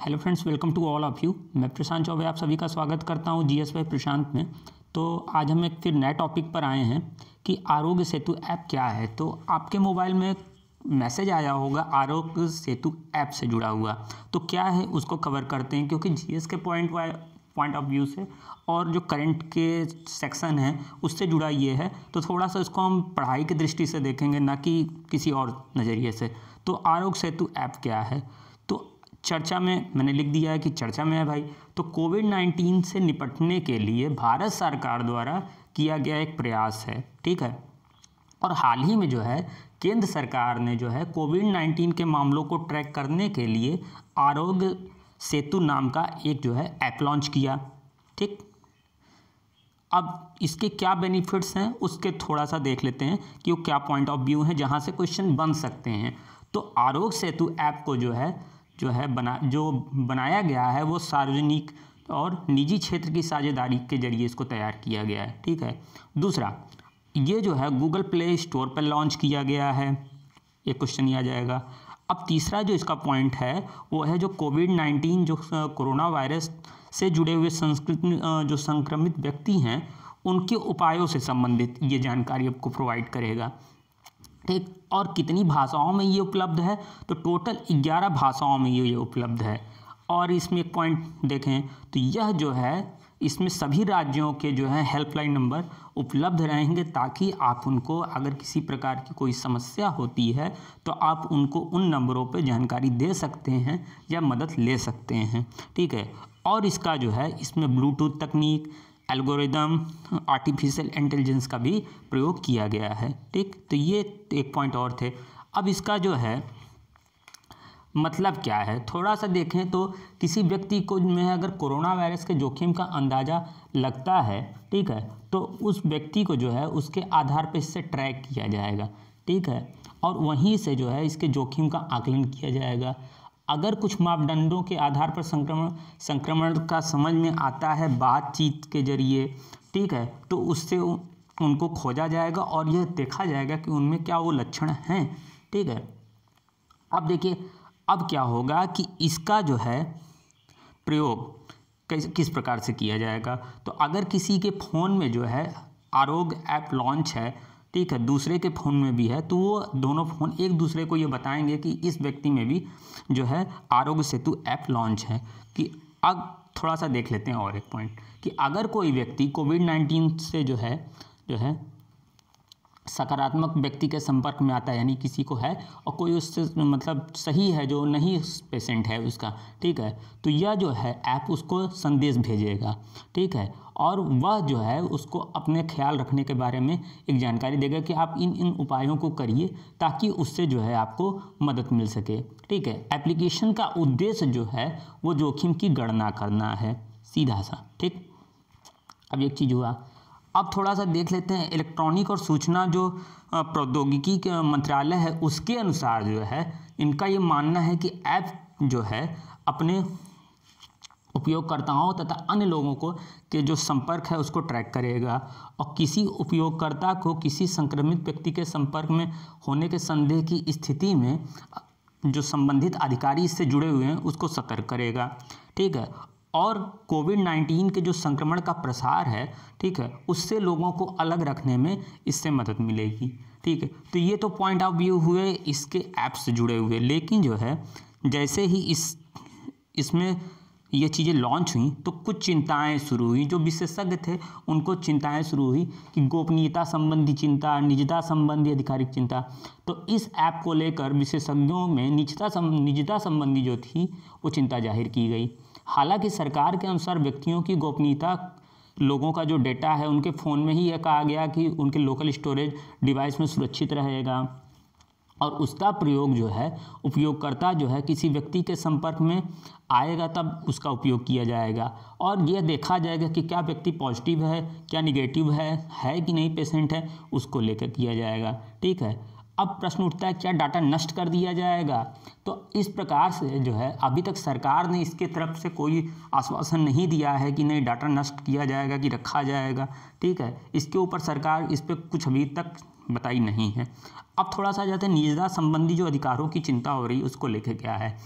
hello friends welcome to all of you मैं प्रशांत चौबे आप सभी का स्वागत करता हूं जीएस वाई प्रशांत में तो आज हम एक फिर नए टॉपिक पर आए हैं कि आरोग्य सेतु ऐप क्या है तो आपके मोबाइल में मैसेज आया होगा आरोग्य सेतु ऐप से जुड़ा हुआ तो क्या है उसको कवर करते हैं क्योंकि जी के पॉइंट वाई पॉइंट ऑफ व्यू से और जो करंट के सेक्शन है उससे जुड़ा ये है तो थोड़ा सा इसको हम पढ़ाई की दृष्टि से देखेंगे ना कि किसी और नज़रिए से तो आरोग्य सेतु ऐप क्या है चर्चा में मैंने लिख दिया है कि चर्चा में है भाई तो कोविड नाइन्टीन से निपटने के लिए भारत सरकार द्वारा किया गया एक प्रयास है ठीक है और हाल ही में जो है केंद्र सरकार ने जो है कोविड नाइन्टीन के मामलों को ट्रैक करने के लिए आरोग्य सेतु नाम का एक जो है ऐप लॉन्च किया ठीक अब इसके क्या बेनिफिट्स हैं उसके थोड़ा सा देख लेते हैं कि वो क्या पॉइंट ऑफ व्यू है जहाँ से क्वेश्चन बन सकते हैं तो आरोग्य सेतु ऐप को जो है जो है बना जो बनाया गया है वो सार्वजनिक और निजी क्षेत्र की साझेदारी के जरिए इसको तैयार किया गया है ठीक है दूसरा ये जो है गूगल प्ले स्टोर पर लॉन्च किया गया है ये क्वेश्चन ही आ जाएगा अब तीसरा जो इसका पॉइंट है वो है जो कोविड नाइन्टीन जो कोरोना वायरस से जुड़े हुए संस्कृत जो संक्रमित व्यक्ति हैं उनके उपायों से संबंधित ये जानकारी आपको प्रोवाइड करेगा एक और कितनी भाषाओं में ये उपलब्ध है तो टोटल ग्यारह भाषाओं में ये उपलब्ध है और इसमें एक पॉइंट देखें तो यह जो है इसमें सभी राज्यों के जो है हेल्पलाइन नंबर उपलब्ध रहेंगे ताकि आप उनको अगर किसी प्रकार की कोई समस्या होती है तो आप उनको उन नंबरों पर जानकारी दे सकते हैं या मदद ले सकते हैं ठीक है और इसका जो है इसमें ब्लूटूथ तकनीक एल्गोरिदम आर्टिफिशियल इंटेलिजेंस का भी प्रयोग किया गया है ठीक तो ये एक पॉइंट और थे अब इसका जो है मतलब क्या है थोड़ा सा देखें तो किसी व्यक्ति को में अगर कोरोना वायरस के जोखिम का अंदाज़ा लगता है ठीक है तो उस व्यक्ति को जो है उसके आधार पर इससे ट्रैक किया जाएगा ठीक है और वहीं से जो है इसके जोखिम का आकलन किया जाएगा अगर कुछ मापदंडों के आधार पर संक्रमण संक्रमण का समझ में आता है बातचीत के जरिए ठीक है तो उससे उनको खोजा जाएगा और यह देखा जाएगा कि उनमें क्या वो लक्षण हैं ठीक है अब देखिए अब क्या होगा कि इसका जो है प्रयोग किस किस प्रकार से किया जाएगा तो अगर किसी के फ़ोन में जो है आरोग्य ऐप लॉन्च है ठीक है दूसरे के फ़ोन में भी है तो वो दोनों फ़ोन एक दूसरे को ये बताएंगे कि इस व्यक्ति में भी जो है आरोग्य सेतु ऐप लॉन्च है कि अब थोड़ा सा देख लेते हैं और एक पॉइंट कि अगर कोई व्यक्ति कोविड नाइन्टीन से जो है जो है सकारात्मक व्यक्ति के संपर्क में आता है यानी किसी को है और कोई उससे मतलब सही है जो नहीं पेशेंट है उसका ठीक है तो यह जो है ऐप उसको संदेश भेजेगा ठीक है और वह जो है उसको अपने ख्याल रखने के बारे में एक जानकारी देगा कि आप इन इन उपायों को करिए ताकि उससे जो है आपको मदद मिल सके ठीक है एप्लीकेशन का उद्देश्य जो है वो जोखिम की गणना करना है सीधा सा ठीक अब एक चीज़ हुआ अब थोड़ा सा देख लेते हैं इलेक्ट्रॉनिक और सूचना जो प्रौद्योगिकी के मंत्रालय है उसके अनुसार जो है इनका ये मानना है कि ऐप जो है अपने उपयोगकर्ताओं तथा अन्य लोगों को के जो संपर्क है उसको ट्रैक करेगा और किसी उपयोगकर्ता को किसी संक्रमित व्यक्ति के संपर्क में होने के संदेह की स्थिति में जो संबंधित अधिकारी इससे जुड़े हुए हैं उसको सतर्क करेगा ठीक है और कोविड 19 के जो संक्रमण का प्रसार है ठीक है उससे लोगों को अलग रखने में इससे मदद मिलेगी ठीक है तो ये तो पॉइंट ऑफ व्यू हुए इसके ऐप से जुड़े हुए लेकिन जो है जैसे ही इस इसमें ये चीज़ें लॉन्च हुई तो कुछ चिंताएं शुरू हुई जो विशेषज्ञ थे उनको चिंताएं शुरू हुई कि गोपनीयता संबंधी चिंता निजता संबंधी आधिकारिक चिंता तो इस ऐप को लेकर विशेषज्ञों में निजता निजता संबंधी जो थी वो चिंता जाहिर की गई हालांकि सरकार के अनुसार व्यक्तियों की गोपनीयता लोगों का जो डेटा है उनके फ़ोन में ही यह कहा गया कि उनके लोकल स्टोरेज डिवाइस में सुरक्षित रहेगा और उसका प्रयोग जो है उपयोगकर्ता जो है किसी व्यक्ति के संपर्क में आएगा तब उसका उपयोग किया जाएगा और यह देखा जाएगा कि क्या व्यक्ति पॉजिटिव है क्या निगेटिव है है कि नहीं पेशेंट है उसको लेकर किया जाएगा ठीक है अब प्रश्न उठता है क्या डाटा नष्ट कर दिया जाएगा तो इस प्रकार से जो है अभी तक सरकार ने इसके तरफ से कोई आश्वासन नहीं दिया है कि नहीं डाटा नष्ट किया जाएगा कि रखा जाएगा ठीक है इसके ऊपर सरकार इस पर कुछ अभी तक बताई नहीं है अब थोड़ा सा जाते हैं निजता संबंधी जो अधिकारों की चिंता हो रही है उसको लेके गया है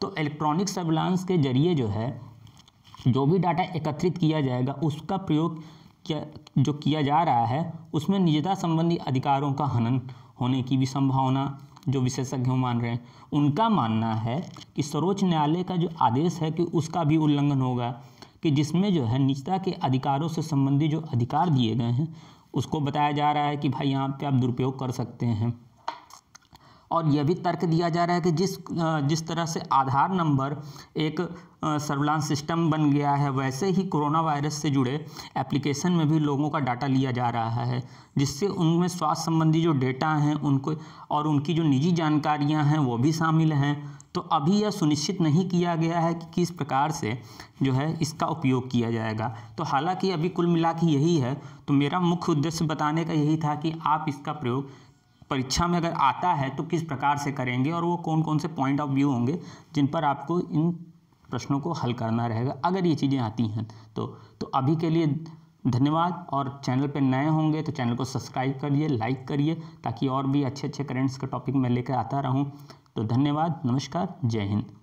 तो इलेक्ट्रॉनिक सर्विलांस के जरिए जो है जो भी डाटा एकत्रित किया जाएगा उसका प्रयोग किया जो किया जा रहा है उसमें निजता संबंधी अधिकारों का हनन होने की भी संभावना जो विशेषज्ञ मान रहे हैं उनका मानना है कि सर्वोच्च न्यायालय का जो आदेश है कि उसका भी उल्लंघन होगा कि जिसमें जो है निजता के अधिकारों से संबंधित जो अधिकार दिए गए हैं उसको बताया जा रहा है कि भाई यहाँ पे आप दुरुपयोग कर सकते हैं और यह भी तर्क दिया जा रहा है कि जिस जिस तरह से आधार नंबर एक सर्वलांस सिस्टम बन गया है वैसे ही कोरोना वायरस से जुड़े एप्लीकेशन में भी लोगों का डाटा लिया जा रहा है जिससे उनमें स्वास्थ्य संबंधी जो डेटा हैं उनको और उनकी जो निजी जानकारियां हैं वो भी शामिल हैं तो अभी यह सुनिश्चित नहीं किया गया है कि किस प्रकार से जो है इसका उपयोग किया जाएगा तो हालांकि अभी कुल मिला यही है तो मेरा मुख्य उद्देश्य बताने का यही था कि आप इसका प्रयोग परीक्षा में अगर आता है तो किस प्रकार से करेंगे और वो कौन कौन से पॉइंट ऑफ व्यू होंगे जिन पर आपको इन प्रश्नों को हल करना रहेगा अगर ये चीज़ें आती हैं तो तो अभी के लिए धन्यवाद और चैनल पर नए होंगे तो चैनल को सब्सक्राइब करिए लाइक करिए ताकि और भी अच्छे अच्छे करेंट्स के टॉपिक मैं लेकर आता रहूँ तो धन्यवाद नमस्कार जय हिंद